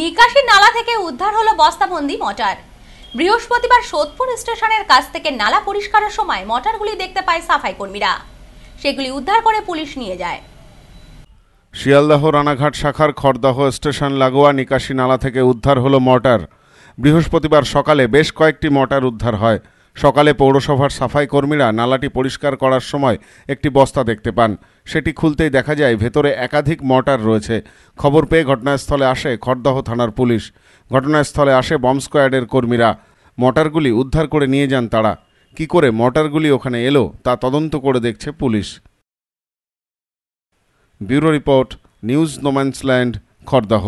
নিকাশি নালা থেকে উদ্ধার হলো বস্তাবন্দি মটার বৃহস্পতিবার সোদপুর স্টেশনের কাছ থেকে নালা পরিষ্কারের সময় মটারগুলি দেখতে পায় সাফাই কর্মীরা সেগুলি উদ্ধার করে পুলিশ নিয়ে যায় শিয়ালদাহ রানাঘাট শাখার খড়দাহ স্টেশন লাগোয়া নিকাশি নালা থেকে উদ্ধার হলো মটার বৃহস্পতিবার সকালে বেশ কয়েকটি মটার উদ্ধার হয় সকালে পৌরসভার সাফাই কর্মীরা নালাটি পরিষ্কার করার সময় একটি বস্তা দেখতে পান সেটি খুলতেই দেখা যায় ভেতরে একাধিক মর্টার রয়েছে খবর পেয়ে ঘটনাস্থলে আসে খড়দহ থানার পুলিশ ঘটনাস্থলে আসে বম্ব স্কোয়াডের কর্মীরা মর্টারগুলি উদ্ধার করে নিয়ে যান তারা কি করে মর্টারগুলি ওখানে এলো তা তদন্ত করে দেখছে police bureau report news no man's land খড়দাহ